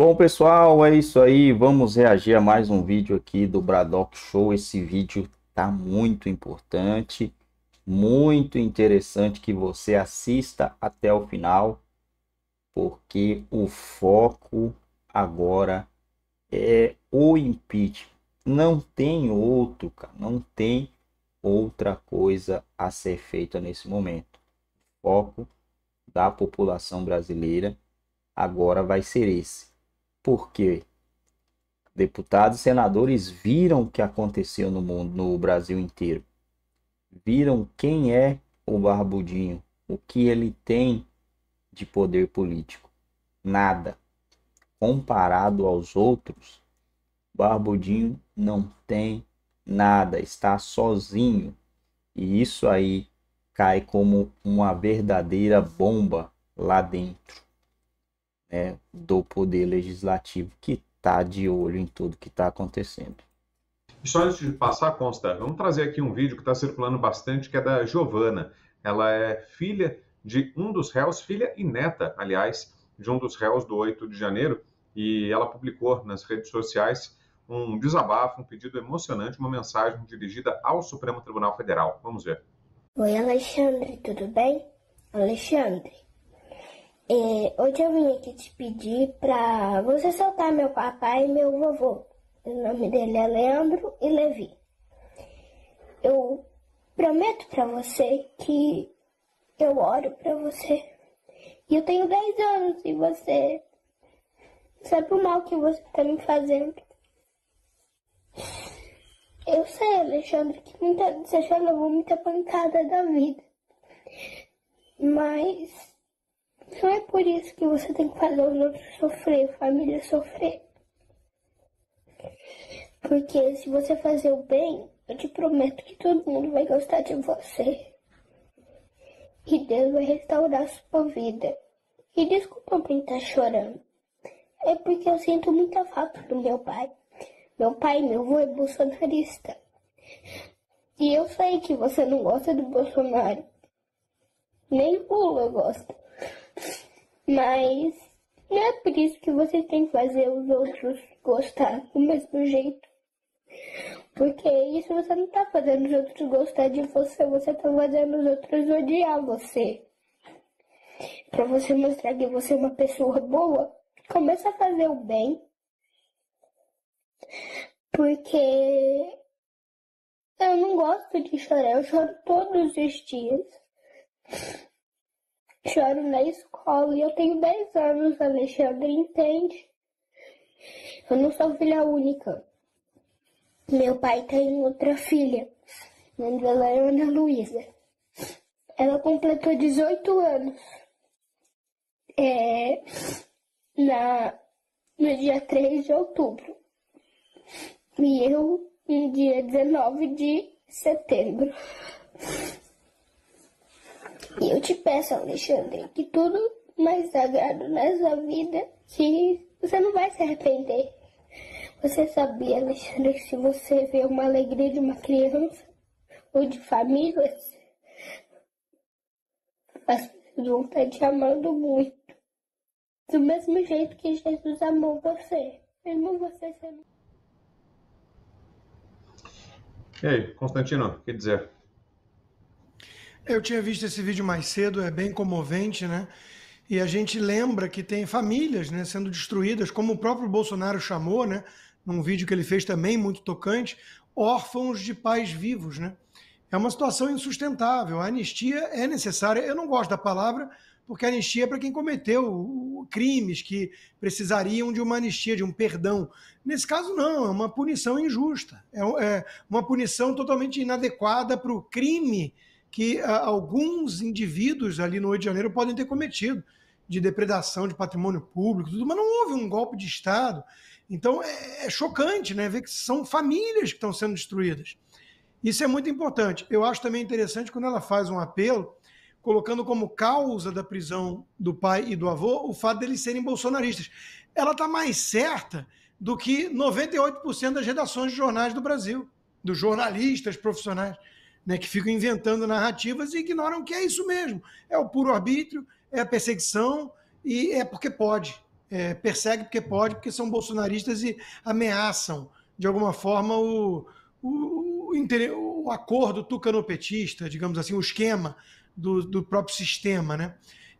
Bom, pessoal, é isso aí. Vamos reagir a mais um vídeo aqui do Bradock Show. Esse vídeo tá muito importante, muito interessante que você assista até o final, porque o foco agora é o impeachment. Não tem outro, cara, não tem outra coisa a ser feita nesse momento. O foco da população brasileira agora vai ser esse porque deputados e senadores viram o que aconteceu no mundo, no Brasil inteiro. Viram quem é o Barbudinho, o que ele tem de poder político. Nada. Comparado aos outros, Barbudinho não tem nada, está sozinho. E isso aí cai como uma verdadeira bomba lá dentro né, do poder legislativo que está de olho em tudo que está acontecendo. só antes de passar, Consta, vamos trazer aqui um vídeo que está circulando bastante, que é da Giovana. Ela é filha de um dos réus, filha e neta, aliás, de um dos réus do 8 de janeiro, e ela publicou nas redes sociais um desabafo, um pedido emocionante, uma mensagem dirigida ao Supremo Tribunal Federal. Vamos ver. Oi, Alexandre, tudo bem? Alexandre, é, hoje eu vim aqui te pedir para você soltar meu papai e meu vovô. O nome dele é Leandro e Levi. Eu prometo para você que eu oro para você. E eu tenho 10 anos e você sabe o mal que você tá me fazendo. Eu sei, Alexandre, que muita, você já levou muita pancada da vida. Mas não é por isso que você tem que fazer os outros sofrer, família sofrer. Porque se você fazer o bem, eu te prometo que todo mundo vai gostar de você. E Deus vai restaurar a sua vida. E desculpa por estar tá chorando. É porque eu sinto muita falta do meu pai. Meu pai, meu avô é bolsonarista. E eu sei que você não gosta do Bolsonaro. Nem Lula gosta. Mas não é por isso que você tem que fazer os outros gostar do mesmo jeito. Porque isso você não tá fazendo os outros gostar de você, você tá fazendo os outros odiar você. Pra você mostrar que você é uma pessoa boa, começa a fazer o bem. Porque eu não gosto de chorar, eu choro todos os dias choro na escola e eu tenho 10 anos, Alexandre entende. Eu não sou filha única. Meu pai tem outra filha, o nome é Ana Luísa. Ela completou 18 anos. É, na, no dia 3 de outubro. E eu no dia 19 de setembro. E eu te peço, Alexandre, que tudo mais sagrado na sua vida, que você não vai se arrepender. Você sabia, Alexandre, que se você vê uma alegria de uma criança ou de famílias, as pessoas vão estar te amando muito. Do mesmo jeito que Jesus amou você, mesmo você sendo. E aí, Constantino, o que dizer? Eu tinha visto esse vídeo mais cedo, é bem comovente, né? E a gente lembra que tem famílias né, sendo destruídas, como o próprio Bolsonaro chamou, né? Num vídeo que ele fez também muito tocante, órfãos de pais vivos, né? É uma situação insustentável. A anistia é necessária. Eu não gosto da palavra, porque a anistia é para quem cometeu crimes que precisariam de uma anistia, de um perdão. Nesse caso, não, é uma punição injusta. É, é uma punição totalmente inadequada para o crime que ah, alguns indivíduos ali no Rio de Janeiro podem ter cometido de depredação de patrimônio público, tudo, mas não houve um golpe de Estado. Então é, é chocante, né? Ver que são famílias que estão sendo destruídas. Isso é muito importante. Eu acho também interessante quando ela faz um apelo, colocando como causa da prisão do pai e do avô o fato deles serem bolsonaristas. Ela está mais certa do que 98% das redações de jornais do Brasil, dos jornalistas profissionais né, que ficam inventando narrativas e ignoram que é isso mesmo. É o puro arbítrio, é a perseguição e é porque pode. É, persegue porque pode, porque são bolsonaristas e ameaçam, de alguma forma, o, o, o, o acordo tucanopetista, digamos assim, o esquema do, do próprio sistema. Né?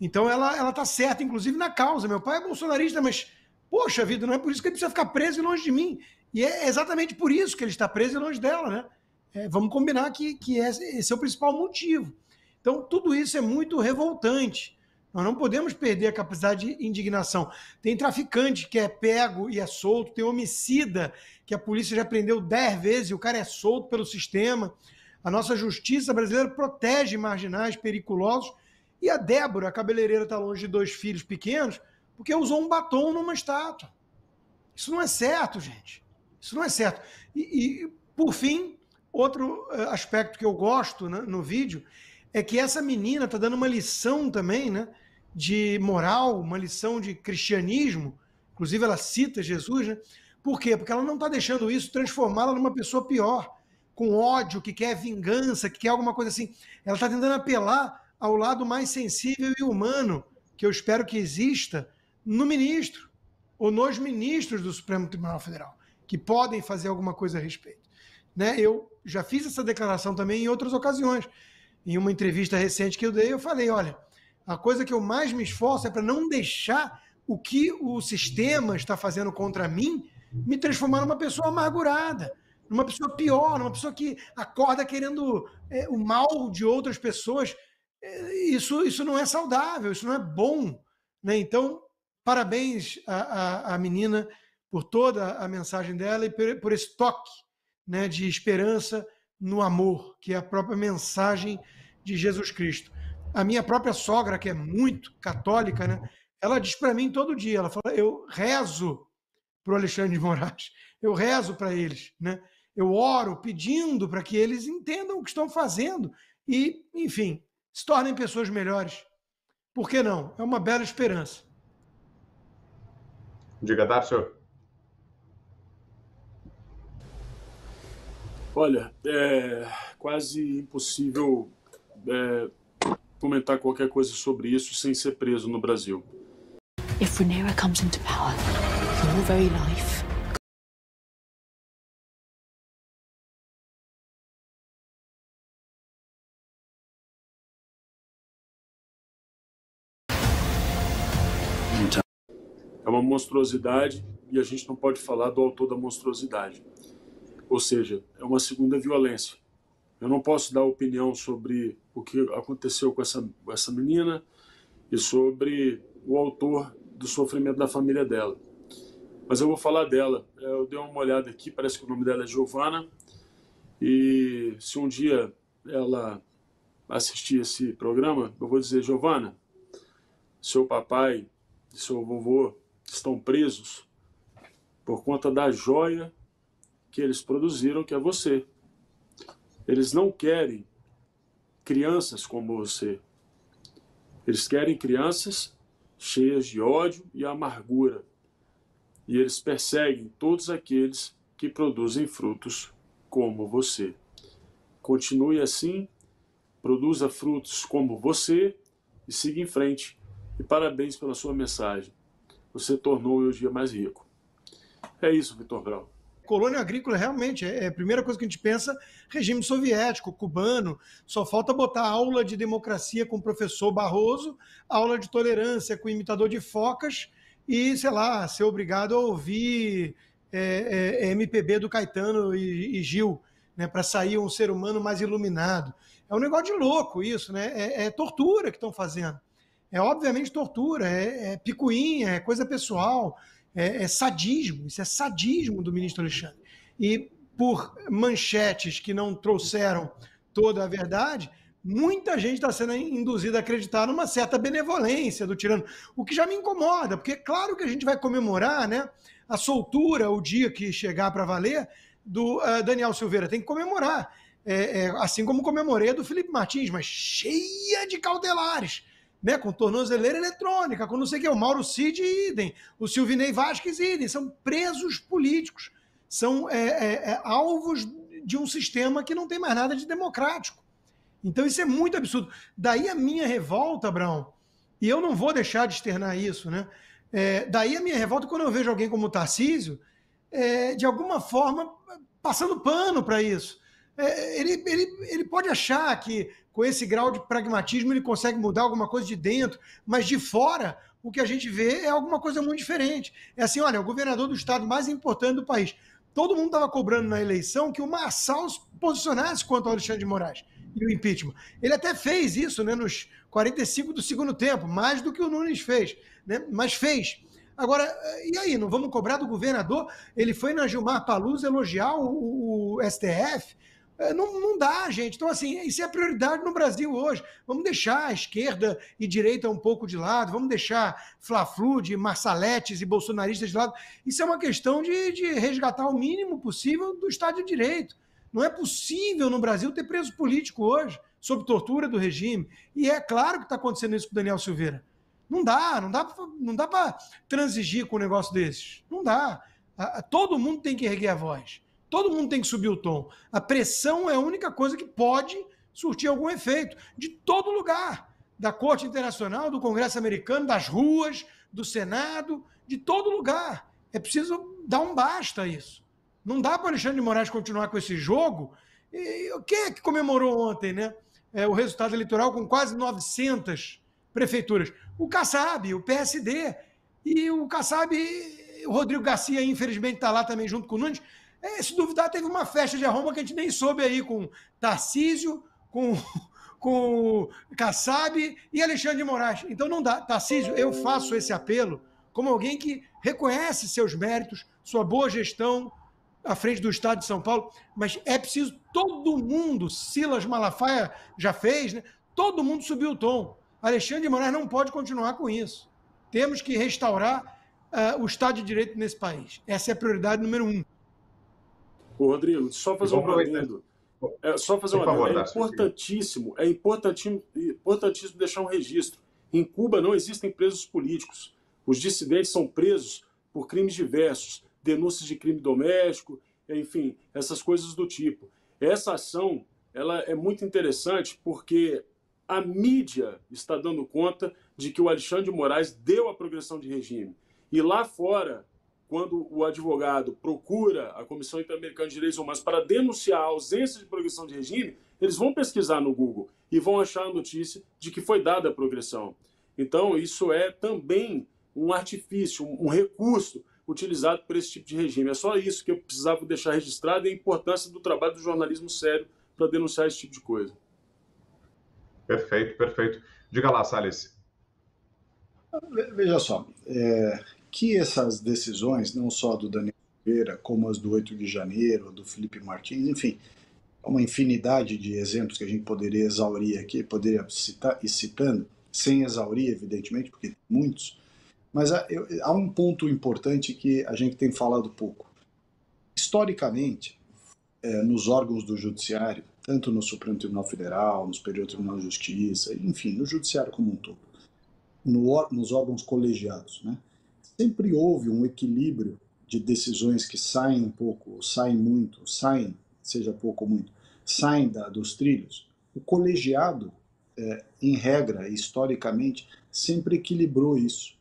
Então ela, ela tá certa, inclusive, na causa. Meu pai é bolsonarista, mas, poxa vida, não é por isso que ele precisa ficar preso e longe de mim. E é exatamente por isso que ele está preso e longe dela, né? é, vamos combinar que, que esse é o principal motivo. Então, tudo isso é muito revoltante. Nós não podemos perder a capacidade de indignação. Tem traficante que é pego e é solto, tem homicida que a polícia já prendeu 10 vezes e o cara é solto pelo sistema. A nossa justiça brasileira protege marginais periculosos. E a Débora, a cabeleireira, está longe de dois filhos pequenos porque usou um batom numa estátua. Isso não é certo, gente. Isso não é certo. E, e por fim, Outro eh, aspecto que eu gosto né, no vídeo é que essa menina está dando uma lição também, né? De moral, uma lição de cristianismo. Inclusive, ela cita Jesus, né? Por quê? Porque ela não está deixando isso transformá-la numa pessoa pior, com ódio, que quer vingança, que quer alguma coisa assim. Ela está tentando apelar ao lado mais sensível e humano, que eu espero que exista no ministro, ou nos ministros do Supremo Tribunal Federal, que podem fazer alguma coisa a respeito né? Eu já fiz essa declaração também em outras ocasiões. Em uma entrevista recente que eu dei, eu falei: olha, a coisa que eu mais me esforço é para não deixar o que o sistema está fazendo contra mim me transformar numa pessoa amargurada, numa pessoa pior, numa pessoa que acorda querendo é, o mal de outras pessoas. É, isso, isso não é saudável, isso não é bom. Né? Então, parabéns à, à, à menina por toda a mensagem dela e por, por esse toque né, de esperança no amor, que é a própria mensagem de Jesus Cristo. A minha própria sogra, que é muito católica, né, ela diz para mim todo dia, ela fala, eu rezo para o Alexandre de Moraes, eu rezo para eles, né? eu oro pedindo para que eles entendam o que estão fazendo e, enfim, se tornem pessoas melhores. Por que não? É uma bela esperança. Diga, Dácio. Olha, é quase impossível é, comentar qualquer coisa sobre isso sem ser preso no Brasil. If Rhaenyra comes into power, your very life é uma monstruosidade e a gente não pode falar do autor da monstruosidade. Ou seja, é uma segunda violência. Eu não posso dar opinião sobre o que aconteceu com essa, essa menina e sobre o autor do sofrimento da família dela. Mas eu vou falar dela. É, eu dei uma olhada aqui, parece que o nome dela é Giovana. E se um dia ela assistir esse programa, eu vou dizer: Giovana, seu papai e seu vovô estão presos por conta da joia que eles produziram, que é você. Eles não querem crianças como você. Eles querem crianças cheias de ódio e amargura. E eles perseguem todos aqueles que produzem frutos como você. Continue assim, produza frutos como você e siga em frente. E parabéns pela sua mensagem. Você tornou o dia mais rico. É isso, Vitor Brau. Colônia agrícola, realmente, é, é a primeira coisa que a gente pensa: regime soviético, cubano. Só falta botar aula de democracia com o professor Barroso, aula de tolerância com o imitador de focas e, sei lá, ser obrigado a ouvir é, é, é MPB do Caetano e, e Gil, né, para sair um ser humano mais iluminado. É um negócio de louco isso, né? É, é tortura que estão fazendo. É obviamente tortura, é, é picuinha, é coisa pessoal é, é sadismo, isso é sadismo do ministro Alexandre. E por manchetes que não trouxeram toda a verdade, muita gente está sendo induzida a acreditar numa certa benevolência do tirano, o que já me incomoda, porque é claro que a gente vai comemorar né, a soltura, o dia que chegar para valer, do uh, Daniel Silveira. Tem que comemorar, é, é, assim como comemorei do Felipe Martins, mas cheia de cautelares né, com tornozeleira eletrônica, com não sei o que, o Mauro Cid idem, o Silvinei Vasquez idem, são presos políticos, são é, é, é, alvos de um sistema que não tem mais nada de democrático. Então isso é muito absurdo. Daí a minha revolta, Brão, e eu não vou deixar de externar isso, né? É, daí a minha revolta quando eu vejo alguém como o Tarcísio, é, de alguma forma, passando pano para isso. É, ele, ele, ele pode achar que com esse grau de pragmatismo, ele consegue mudar alguma coisa de dentro, mas de fora, o que a gente vê é alguma coisa muito diferente. É assim: olha, o governador do estado mais importante do país. Todo mundo estava cobrando na eleição que o Marçal se posicionasse quanto ao Alexandre de Moraes e o impeachment. Ele até fez isso né, nos 45 do segundo tempo, mais do que o Nunes fez, né, mas fez. Agora, e aí? Não vamos cobrar do governador? Ele foi na Gilmar Paluz elogiar o, o STF? É, não, não dá, gente. Então, assim, isso é a prioridade no Brasil hoje. Vamos deixar a esquerda e direita um pouco de lado, vamos deixar Fla-Flu de Marçaletes e bolsonaristas de lado. Isso é uma questão de, de resgatar o mínimo possível do Estado de Direito. Não é possível no Brasil ter preso político hoje, sob tortura do regime. E é claro que está acontecendo isso com o Daniel Silveira. Não dá, não dá, não dá para transigir com um negócio desses. Não dá. Todo mundo tem que erguer a voz. Todo mundo tem que subir o tom. A pressão é a única coisa que pode surtir algum efeito de todo lugar, da Corte Internacional, do Congresso Americano, das ruas, do Senado, de todo lugar. É preciso dar um basta a isso. Não dá para o Alexandre de Moraes continuar com esse jogo. E, quem é que comemorou ontem, né? É, o resultado eleitoral com quase 900 prefeituras. O Kassab, o PSD. E o Kassab, o Rodrigo Garcia, infelizmente, está lá também junto com o Nunes. É, se duvidar, teve uma festa de arromba que a gente nem soube aí com Tarcísio, com, com Kassab e Alexandre de Moraes. Então não dá. Tarcísio, eu faço esse apelo como alguém que reconhece seus méritos, sua boa gestão à frente do Estado de São Paulo, mas é preciso todo mundo, Silas Malafaia já fez, né? todo mundo subiu o tom. Alexandre de Moraes não pode continuar com isso. Temos que restaurar uh, o Estado de Direito nesse país. Essa é a prioridade número um. Ô, Rodrigo, só fazer um adendo. É, só fazer uma favor, é importantíssimo, é importantíssimo, importantíssimo deixar um registro. Em Cuba não existem presos políticos. Os dissidentes são presos por crimes diversos, denúncias de crime doméstico, enfim, essas coisas do tipo. Essa ação ela é muito interessante porque a mídia está dando conta de que o Alexandre de Moraes deu a progressão de regime. E lá fora, quando o advogado procura a Comissão Interamericana de Direitos Humanos para denunciar a ausência de progressão de regime, eles vão pesquisar no Google e vão achar a notícia de que foi dada a progressão. Então, isso é também um artifício, um recurso utilizado por esse tipo de regime. É só isso que eu precisava deixar registrado e a importância do trabalho do jornalismo sério para denunciar esse tipo de coisa. Perfeito, perfeito. Diga lá, Salles. Veja só, é, que essas decisões, não só do Daniel Oliveira, como as do 8 de janeiro, do Felipe Martins, enfim, uma infinidade de exemplos que a gente poderia exaurir aqui, poderia citar e citando, sem exaurir, evidentemente, porque tem muitos, mas há, eu, há um ponto importante que a gente tem falado pouco. Historicamente, é, nos órgãos do judiciário, tanto no Supremo Tribunal Federal, no Superior Tribunal de Justiça, enfim, no judiciário como um todo, no, nos órgãos colegiados, né? sempre houve um equilíbrio de decisões que saem um pouco, ou saem muito, ou saem, seja pouco ou muito, saem da, dos trilhos, o colegiado, é, em regra, historicamente, sempre equilibrou isso.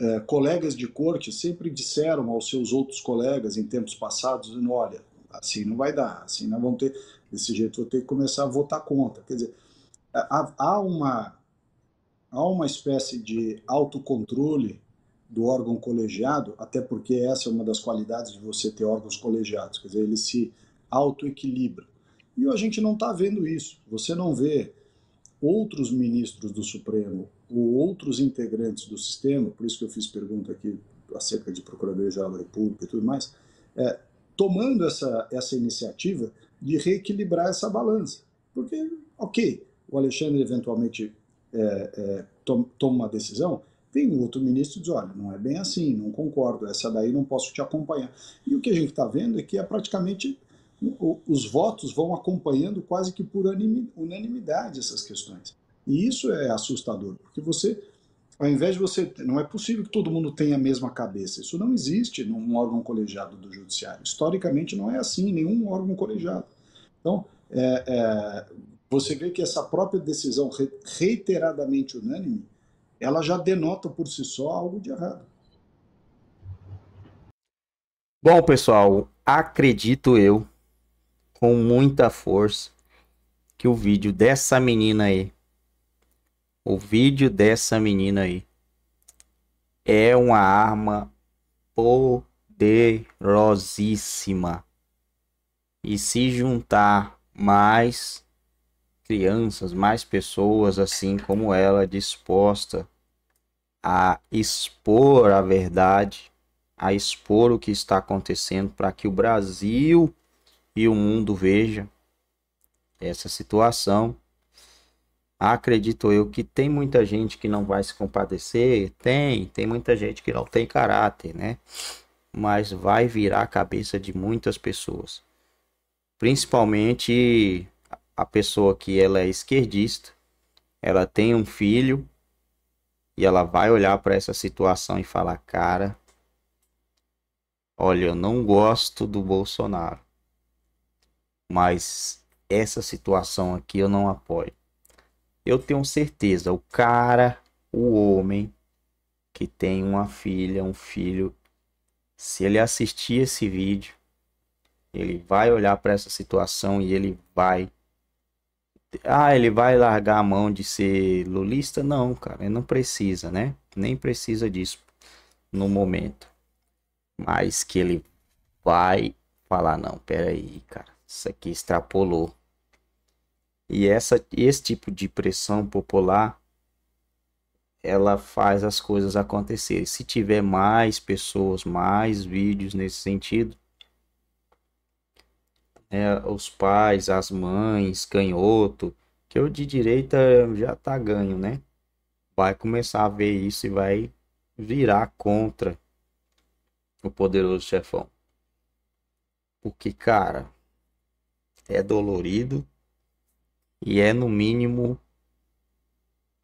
É, colegas de corte sempre disseram aos seus outros colegas em tempos passados: olha, assim não vai dar, assim não vão ter, desse jeito vou ter que começar a votar contra. Quer dizer, há, há uma, há uma espécie de autocontrole do órgão colegiado, até porque essa é uma das qualidades de você ter órgãos colegiados, quer dizer, ele se autoequilibra. E a gente não está vendo isso. Você não vê outros ministros do Supremo ou outros integrantes do sistema, por isso que eu fiz pergunta aqui acerca de Procuradoria-Geral da República e tudo mais, é, tomando essa, essa iniciativa de reequilibrar essa balança. Porque, ok, o Alexandre eventualmente é, é, toma uma decisão, Vem o outro ministro e diz, olha, não é bem assim, não concordo, essa daí não posso te acompanhar. E o que a gente está vendo é que é praticamente os votos vão acompanhando quase que por unanimidade essas questões. E isso é assustador, porque você, ao invés de você. Não é possível que todo mundo tenha a mesma cabeça. Isso não existe num órgão colegiado do Judiciário. Historicamente não é assim, nenhum órgão colegiado. Então, é, é, você vê que essa própria decisão reiteradamente unânime ela já denota por si só algo de errado. Bom, pessoal, acredito eu, com muita força, que o vídeo dessa menina aí, o vídeo dessa menina aí, é uma arma poderosíssima. E se juntar mais crianças, mais pessoas assim como ela, é disposta a expor a verdade, a expor o que está acontecendo para que o Brasil e o mundo veja essa situação. Acredito eu que tem muita gente que não vai se compadecer, tem, tem muita gente que não tem caráter, né? Mas vai virar a cabeça de muitas pessoas. Principalmente a pessoa que ela é esquerdista, ela tem um filho e ela vai olhar para essa situação e falar: "Cara, olha, eu não gosto do Bolsonaro, mas essa situação aqui eu não apoio". Eu tenho certeza, o cara, o homem que tem uma filha, um filho, se ele assistir esse vídeo, ele vai olhar para essa situação e ele vai ah, ele vai largar a mão de ser lulista? Não, cara, ele não precisa, né? Nem precisa disso no momento. Mas que ele vai falar, não, peraí, cara, isso aqui extrapolou. E essa, esse tipo de pressão popular, ela faz as coisas acontecerem. Se tiver mais pessoas, mais vídeos nesse sentido, né, os pais, as mães, canhoto, que o de direita já tá ganho, né? Vai começar a ver isso e vai virar contra o poderoso chefão. Porque, cara, é dolorido e é no mínimo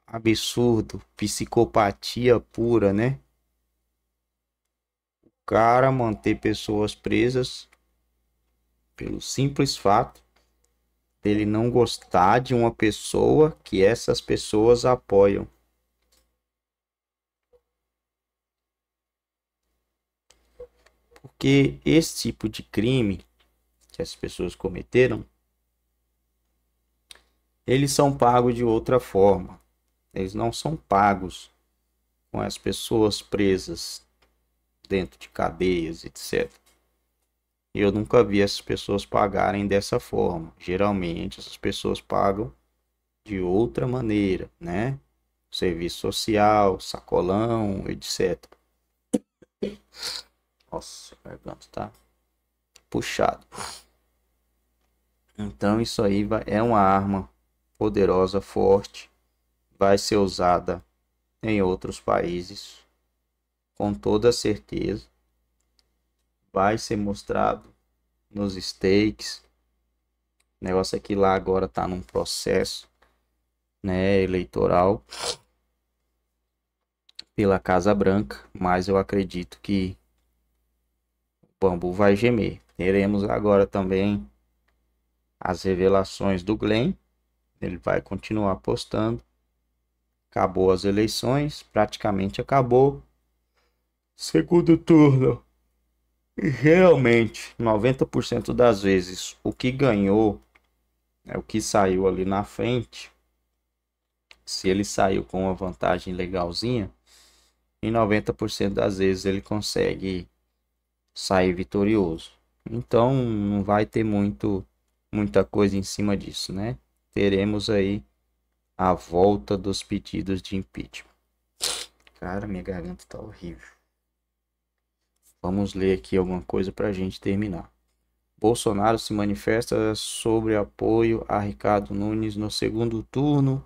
absurdo, psicopatia pura, né? O cara manter pessoas presas pelo simples fato dele não gostar de uma pessoa que essas pessoas apoiam. Porque esse tipo de crime que as pessoas cometeram, eles são pagos de outra forma. Eles não são pagos com as pessoas presas dentro de cadeias, etc. Eu nunca vi essas pessoas pagarem dessa forma. Geralmente essas pessoas pagam de outra maneira, né? Serviço social, sacolão, etc. Nossa, a garganta tá puxado. Então isso aí é uma arma poderosa, forte, vai ser usada em outros países, com toda certeza vai ser mostrado nos stakes. O negócio é que lá agora está num processo né, eleitoral pela Casa Branca, mas eu acredito que o bambu vai gemer. Teremos agora também as revelações do Glenn. Ele vai continuar apostando. Acabou as eleições, praticamente acabou. Segundo turno Realmente, 90% das vezes, o que ganhou é o que saiu ali na frente. Se ele saiu com uma vantagem legalzinha, em 90% das vezes ele consegue sair vitorioso. Então, não vai ter muito muita coisa em cima disso, né? Teremos aí a volta dos pedidos de impeachment. Cara, minha garganta tá horrível. Vamos ler aqui alguma coisa para a gente terminar. Bolsonaro se manifesta sobre apoio a Ricardo Nunes no segundo turno.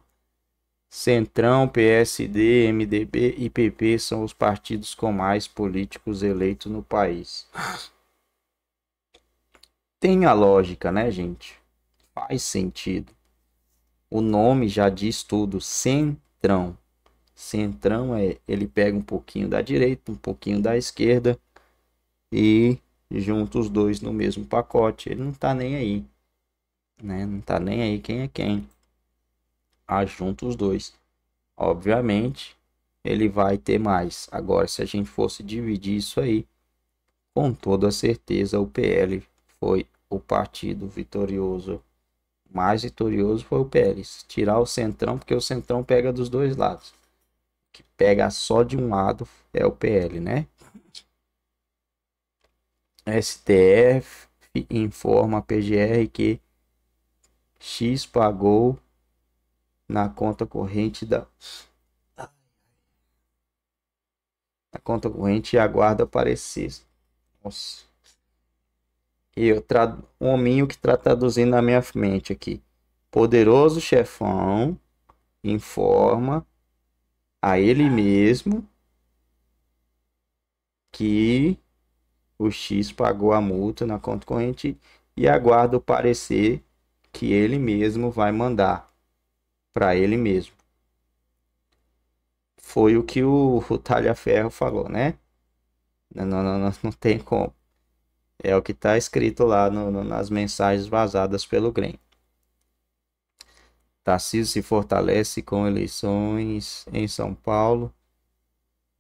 Centrão, PSD, MDB e PP são os partidos com mais políticos eleitos no país. Tem a lógica, né, gente? Faz sentido. O nome já diz tudo, Centrão. Centrão é ele pega um pouquinho da direita, um pouquinho da esquerda e junta os dois no mesmo pacote. Ele não tá nem aí, né? Não tá nem aí quem é quem. Ah, junta os dois. Obviamente, ele vai ter mais. Agora, se a gente fosse dividir isso aí, com toda certeza o PL foi o partido vitorioso. Mais vitorioso foi o Pérez. Tirar o Centrão, porque o Centrão pega dos dois lados. Que pega só de um lado é o PL, né? STF informa a PGR que X pagou na conta corrente da a conta corrente e aguarda aparecer. Nossa. Eu trad... um hominho que está traduzindo na minha mente aqui. Poderoso chefão informa a ele mesmo que o X pagou a multa na conta corrente e aguarda o parecer que ele mesmo vai mandar para ele mesmo. Foi o que o, o Talhaferro falou, né? Não, não, não, não tem como. É o que está escrito lá no, no, nas mensagens vazadas pelo Grêmio. Tarcísio se fortalece com eleições em São Paulo,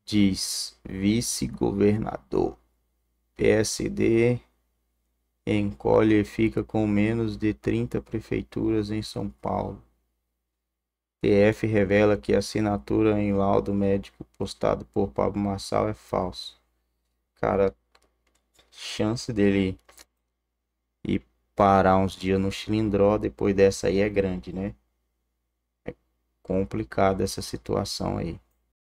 diz vice-governador. PSD encolhe e fica com menos de 30 prefeituras em São Paulo. TF revela que a assinatura em laudo médico postado por Pablo Marçal é falso. Cara, chance dele ir parar uns dias no cilindro depois dessa aí é grande, né? É complicada essa situação aí.